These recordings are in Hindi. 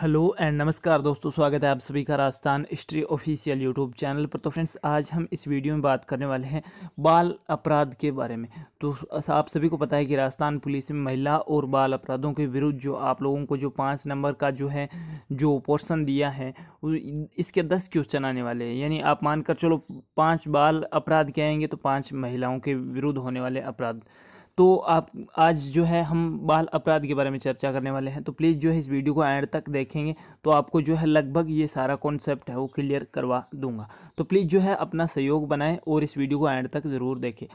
हेलो एंड नमस्कार दोस्तों स्वागत है आप सभी का Rajasthan history official YouTube channel पर तो फ्रेंड्स आज हम इस वीडियो में बात करने वाले हैं बाल अपराध के बारे में तो आप सभी को पता है कि राजस्थान पुलिस में महिला और बाल अपराधों के विरुद्ध जो आप लोगों को जो पाँच नंबर का जो है जो पोर्सन दिया है इसके दस क्वेश्चन आने वाले हैं यानी आप मानकर चलो पाँच बाल अपराध के आएंगे तो पाँच महिलाओं के विरुद्ध होने वाले अपराध तो आप आज जो है हम बाल अपराध के बारे में चर्चा करने वाले हैं तो प्लीज़ जो है इस वीडियो को एंड तक देखेंगे तो आपको जो है लगभग ये सारा कॉन्सेप्ट है वो क्लियर करवा दूंगा तो प्लीज़ जो है अपना सहयोग बनाएं और इस वीडियो को एंड तक ज़रूर देखें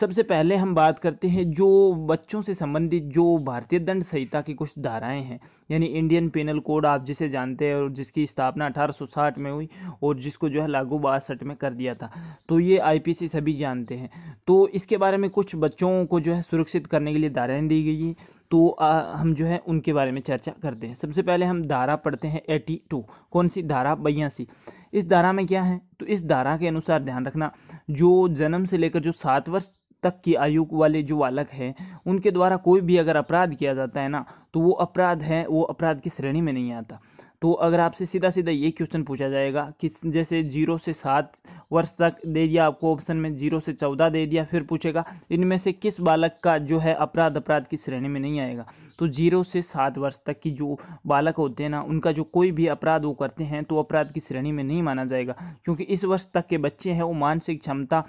सबसे पहले हम बात करते हैं जो बच्चों से संबंधित जो भारतीय दंड संहिता की कुछ धाराएँ हैं यानी इंडियन पेनल कोड आप जिसे जानते हैं और जिसकी स्थापना अठारह में हुई और जिसको जो है लागू बासठ में कर दिया था तो ये आई सभी जानते हैं तो इसके बारे में कुछ बच्चों को जो है सुरक्षित करने के लिए धाराएँ दी गई हैं तो आ, हम जो है उनके बारे में चर्चा करते हैं सबसे पहले हम धारा पढ़ते हैं एटी टू कौन सी धारा बयासी इस धारा में क्या है तो इस धारा के अनुसार ध्यान रखना जो जन्म से लेकर जो सात वर्ष तक की आयु वाले जो बालक हैं उनके द्वारा कोई भी अगर अपराध किया जाता है ना तो वो अपराध है वो अपराध की श्रेणी में नहीं आता तो अगर आपसे सीधा सीधा ये क्वेश्चन पूछा जाएगा कि जैसे जीरो से सात वर्ष तक दे दिया आपको ऑप्शन में जीरो से चौदह दे दिया फिर पूछेगा इनमें से किस बालक का जो है अपराध अपराध की श्रेणी में नहीं आएगा तो जीरो से सात वर्ष तक की जो बालक होते हैं ना उनका जो कोई भी अपराध वो करते हैं तो अपराध की श्रेणी में नहीं माना जाएगा क्योंकि इस वर्ष तक के बच्चे हैं वो मानसिक क्षमता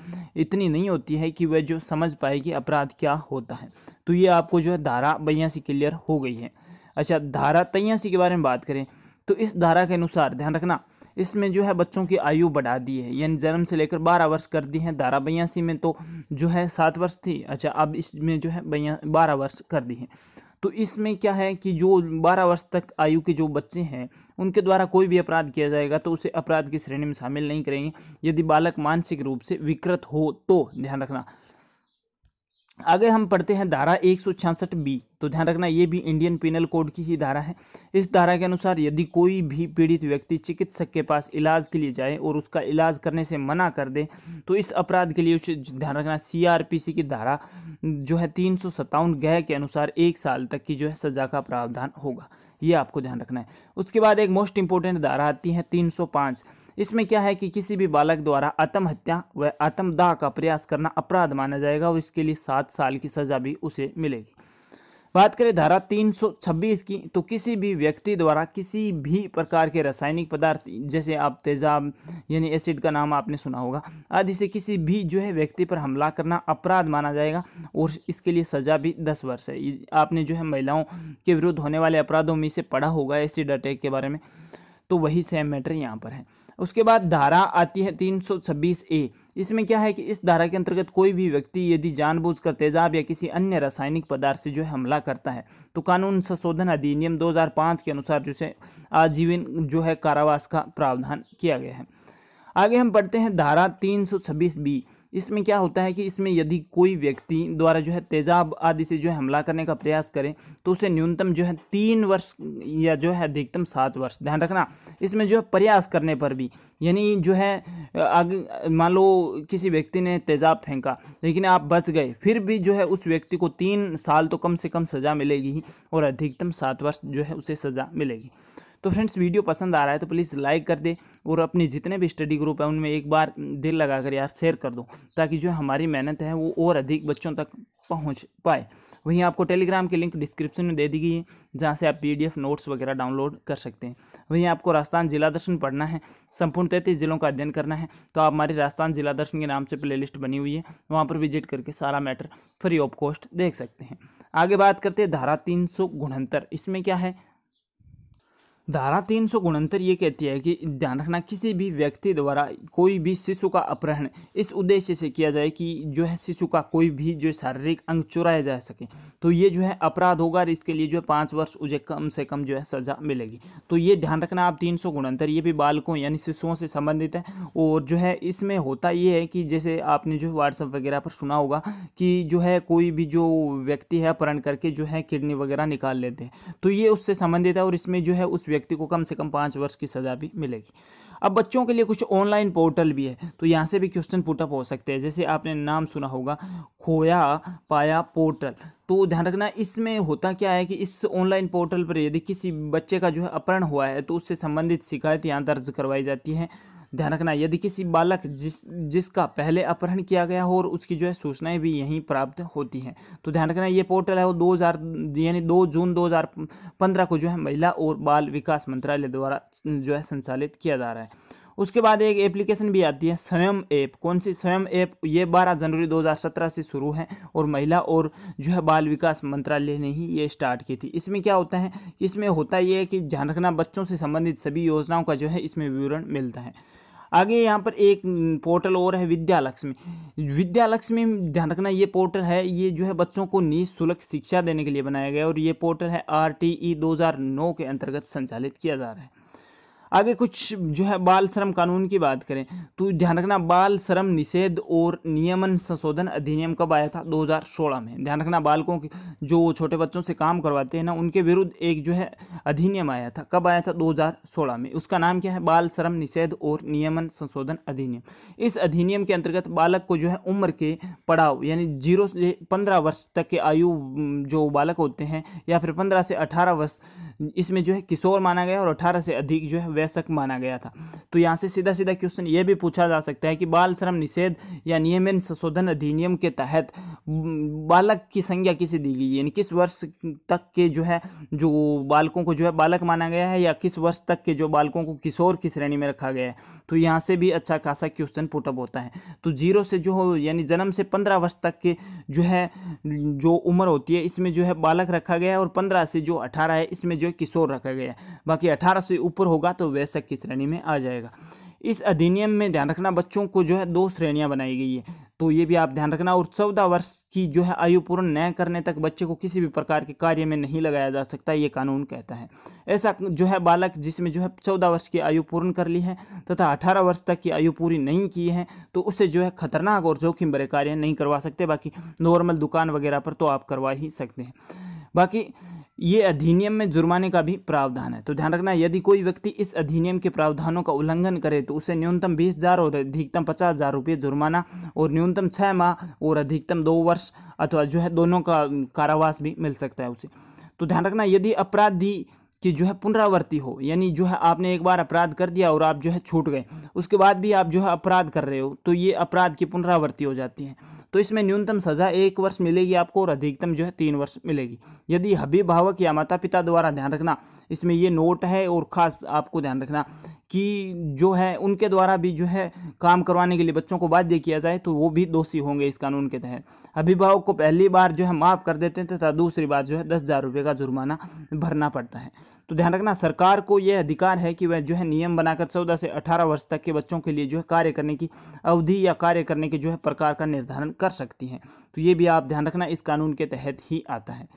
इतनी नहीं होती है कि वह जो समझ पाए कि अपराध क्या होता है तो ये आपको जो है धारा बयासी क्लियर हो गई है अच्छा धारा तयासी के बारे में बात करें तो इस धारा के अनुसार ध्यान रखना इसमें जो है बच्चों की आयु बढ़ा दी है यानी जन्म से लेकर बारह वर्ष कर दी है धारा बयासी में तो जो है सात वर्ष थी अच्छा अब इसमें जो है बया बारह वर्ष कर दी है तो इसमें क्या है कि जो बारह वर्ष तक आयु के जो बच्चे हैं उनके द्वारा कोई भी अपराध किया जाएगा तो उसे अपराध की श्रेणी में शामिल नहीं करेंगे यदि बालक मानसिक रूप से विकृत हो तो ध्यान रखना आगे हम पढ़ते हैं धारा एक सौ छियासठ बी तो ध्यान रखना ये भी इंडियन पिनल कोड की ही धारा है इस धारा के अनुसार यदि कोई भी पीड़ित व्यक्ति चिकित्सक के पास इलाज के लिए जाए और उसका इलाज करने से मना कर दे तो इस अपराध के लिए उसे ध्यान रखना सीआरपीसी की धारा जो है तीन सौ गह के अनुसार एक साल तक की जो है सजा का प्रावधान होगा ये आपको ध्यान रखना है उसके बाद एक मोस्ट इंपॉर्टेंट धारा आती है तीन इसमें क्या है कि किसी भी बालक द्वारा आत्महत्या व आत्मदाह का प्रयास करना अपराध माना जाएगा और इसके लिए सात साल की सजा भी उसे मिलेगी बात करें धारा 326 की तो किसी भी व्यक्ति द्वारा किसी भी प्रकार के रासायनिक पदार्थ जैसे आप तेजाब यानी एसिड का नाम आपने सुना होगा आदि से किसी भी जो है व्यक्ति पर हमला करना अपराध माना जाएगा और इसके लिए सज़ा भी 10 वर्ष है आपने जो है महिलाओं के विरुद्ध होने वाले अपराधों में से पढ़ा होगा एसिड अटैक के बारे में तो वही सेम मैटर यहाँ पर है उसके बाद धारा आती है तीन ए इसमें क्या है कि इस धारा के अंतर्गत कोई भी व्यक्ति यदि जानबूझकर तेजाब या किसी अन्य रासायनिक पदार्थ से जो है हमला करता है तो कानून संशोधन अधिनियम 2005 के अनुसार जो है आजीवन जो है कारावास का प्रावधान किया गया है आगे हम पढ़ते हैं धारा तीन सौ छब्बीस बी इसमें क्या होता है कि इसमें यदि कोई व्यक्ति द्वारा जो है तेजाब आदि से जो है हमला करने का प्रयास करें तो उसे न्यूनतम जो है तीन वर्ष या जो है अधिकतम सात वर्ष ध्यान रखना इसमें जो है प्रयास करने पर भी यानी जो है आगे मान लो किसी व्यक्ति ने तेजाब फेंका लेकिन आप बच गए फिर भी जो है उस व्यक्ति को तीन साल तो कम से कम सज़ा मिलेगी ही और अधिकतम सात वर्ष जो है उसे सज़ा मिलेगी तो फ्रेंड्स वीडियो पसंद आ रहा है तो प्लीज़ लाइक कर दे और अपने जितने भी स्टडी ग्रुप हैं उनमें एक बार दिल लगा कर यार शेयर कर दो ताकि जो हमारी मेहनत है वो और अधिक बच्चों तक पहुंच पाए वहीं आपको टेलीग्राम की लिंक डिस्क्रिप्शन में दे दी गई है जहाँ से आप पीडीएफ नोट्स वगैरह डाउनलोड कर सकते हैं वहीं आपको राजस्थान जिला दर्शन पढ़ना है संपूर्ण तैंतीस जिलों का अध्ययन करना है तो आप हमारे राजस्थान जिला दर्शन के नाम से प्लेलिस्ट बनी हुई है वहाँ पर विजिट करके सारा मैटर फ्री ऑफ कॉस्ट देख सकते हैं आगे बात करते हैं धारा तीन इसमें क्या है धारा तीन सौ उनहत्तर ये कहती है कि ध्यान रखना किसी भी व्यक्ति द्वारा कोई भी शिशु का अपहरण इस उद्देश्य से किया जाए कि जो है शिशु का कोई भी जो शारीरिक अंग चुराया जा सके तो ये जो है अपराध होगा और इसके लिए जो है पाँच वर्ष उसे कम से कम जो है सज़ा मिलेगी तो ये ध्यान रखना आप तीन सौ उनहत्तर ये भी बालकों यानी शिशुओं से संबंधित है और जो है इसमें होता ये है कि जैसे आपने जो व्हाट्सअप वगैरह पर सुना होगा कि जो है कोई भी जो व्यक्ति है अपहरण करके जो है किडनी वगैरह निकाल लेते हैं तो ये उससे संबंधित है और इसमें जो है उस व्यक्ति को कम से कम पाँच वर्ष की सज़ा भी मिलेगी अब बच्चों के लिए कुछ ऑनलाइन पोर्टल भी है तो यहाँ से भी क्वेश्चन पुटअप हो सकते हैं जैसे आपने नाम सुना होगा खोया पाया पोर्टल तो ध्यान रखना इसमें होता क्या है कि इस ऑनलाइन पोर्टल पर यदि किसी बच्चे का जो है अपहरण हुआ है तो उससे संबंधित शिकायत यहाँ दर्ज करवाई जाती है ध्यान रखना यदि किसी बालक जिस जिसका पहले अपहरण किया गया हो और उसकी जो है सूचनाएं भी यहीं प्राप्त होती हैं तो ध्यान रखना ये पोर्टल है वो दो यानी दो जून 2015 को जो है महिला और बाल विकास मंत्रालय द्वारा जो है संचालित किया जा रहा है उसके बाद एक एप्लीकेशन भी आती है स्वयं ऐप कौन सी स्वयं ऐप ये बारह जनवरी 2017 से शुरू है और महिला और जो है बाल विकास मंत्रालय ने ही ये स्टार्ट की थी इसमें क्या होता है इसमें होता ये है कि ध्यान रखना बच्चों से संबंधित सभी योजनाओं का जो है इसमें विवरण मिलता है आगे यहाँ पर एक पोर्टल और है विद्यालक्ष्मी विद्यालक्ष्मी ध्यान रखना ये पोर्टल है ये जो है बच्चों को निःशुल्क शिक्षा देने के लिए बनाया गया और ये पोर्टल है आर टी ई के अंतर्गत संचालित किया जा रहा है आगे कुछ जो है बाल श्रम कानून की बात करें तो ध्यान रखना बाल श्रम निषेध और नियमन संशोधन अधिनियम कब आया था 2016 में ध्यान रखना बालकों के जो छोटे बच्चों से काम करवाते हैं ना उनके विरुद्ध एक जो है अधिनियम आया था कब आया था 2016 में उसका नाम क्या है बाल श्रम निषेध और नियमन संशोधन अधिनियम इस अधिनियम के अंतर्गत बालक को जो है उम्र के पड़ाव यानी जीरो से पंद्रह वर्ष तक के आयु जो बालक होते हैं या फिर पंद्रह से अठारह वर्ष इसमें जो है किशोर माना गया और अठारह से अधिक जो है वैसक माना गया था तो यहाँ से सीधा सीधा क्वेश्चन ये भी पूछा जा सकता है कि बाल श्रम निषेध या नियमन संशोधन अधिनियम के तहत बालक की संज्ञा किसे दी गई यानी किस वर्ष तक के जो है जो बालकों को जो है बालक माना गया है या किस वर्ष तक के जो बालकों को किशोर की श्रेणी में रखा गया है तो यहाँ से भी अच्छा खासा क्वेश्चन पुटअप होता है तो जीरो से जो यानी जन्म से पंद्रह वर्ष तक के जो है जो उम्र होती है इसमें जो है बालक रखा गया है और पंद्रह से जो अठारह है इसमें जो किशोर रखा गया है बाकी अठारह से ऊपर होगा तो तो वैसा की श्रेणी में आ जाएगा इस अधिनियम में ध्यान रखना बच्चों को जो है दो श्रेणियां बनाई गई है तो ये भी आप ध्यान रखना और चौदह वर्ष की जो है आयु पूर्ण न करने तक बच्चे को किसी भी प्रकार के कार्य में नहीं लगाया जा सकता ये कानून कहता है ऐसा जो है बालक जिसमें जो है चौदह वर्ष की आयु पूर्ण कर ली है तथा अठारह वर्ष तक की आयु पूरी नहीं की है तो उससे जो है खतरनाक और जोखिम भरे कार्य नहीं करवा सकते बाकी नॉर्मल दुकान वगैरह पर तो आप करवा ही सकते हैं बाकी ये अधिनियम में जुर्माने का भी प्रावधान है तो ध्यान रखना यदि कोई व्यक्ति इस अधिनियम के प्रावधानों का उल्लंघन करे तो उसे न्यूनतम बीस हज़ार और अधिकतम पचास हज़ार रुपये जुर्माना और न्यूनतम छः माह और अधिकतम दो वर्ष अथवा जो है दोनों का कारावास भी मिल सकता है उसे तो ध्यान रखना यदि अपराधी कि जो है पुनरावृत्ति हो यानी जो है आपने एक बार अपराध कर दिया और आप जो है छूट गए उसके बाद भी आप जो है अपराध कर रहे हो तो ये अपराध की पुनरावृत्ति हो जाती है तो इसमें न्यूनतम सज़ा एक वर्ष मिलेगी आपको और अधिकतम जो है तीन वर्ष मिलेगी यदि अभिभावक या माता पिता द्वारा ध्यान रखना इसमें ये नोट है और ख़ास आपको ध्यान रखना कि जो है उनके द्वारा भी जो है काम करवाने के लिए बच्चों को बाध्य किया जाए तो वो भी दोषी होंगे इस कानून के तहत अभिभावक को पहली बार जो है माफ़ कर देते हैं तथा दूसरी बार जो है दस हज़ार रुपये का जुर्माना भरना पड़ता है तो ध्यान रखना सरकार को यह अधिकार है कि वह जो है नियम बनाकर चौदह से अठारह वर्ष तक के बच्चों के लिए जो है कार्य करने की अवधि या कार्य करने के जो है प्रकार का निर्धारण कर सकती है तो ये भी आप ध्यान रखना इस कानून के तहत ही आता है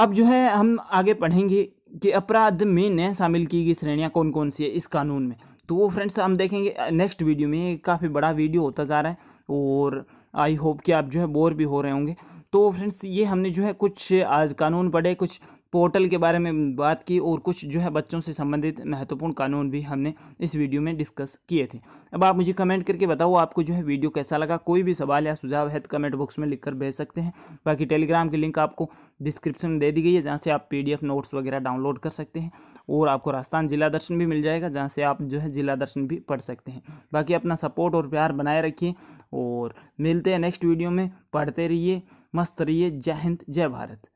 अब जो है हम आगे पढ़ेंगे कि अपराध में न शामिल की गई श्रेणियाँ कौन कौन सी है इस कानून में तो वो फ्रेंड्स हम देखेंगे नेक्स्ट वीडियो में काफ़ी बड़ा वीडियो होता जा रहा है और आई होप कि आप जो है बोर भी हो रहे होंगे तो फ्रेंड्स ये हमने जो है कुछ आज कानून पढ़े कुछ पोर्टल के बारे में बात की और कुछ जो है बच्चों से संबंधित महत्वपूर्ण कानून भी हमने इस वीडियो में डिस्कस किए थे अब आप मुझे कमेंट करके बताओ आपको जो है वीडियो कैसा लगा कोई भी सवाल या सुझाव है तो कमेंट बॉक्स में लिखकर भेज सकते हैं बाकी टेलीग्राम की लिंक आपको डिस्क्रिप्शन में दे दी गई है जहाँ से आप पी नोट्स वगैरह डाउनलोड कर सकते हैं और आपको राजस्थान जिला दर्शन भी मिल जाएगा जहाँ से आप जो है जिला दर्शन भी पढ़ सकते हैं बाकी अपना सपोर्ट और प्यार बनाए रखिए और मिलते हैं नेक्स्ट वीडियो में पढ़ते रहिए मस्त रहिए जय हिंद जय भारत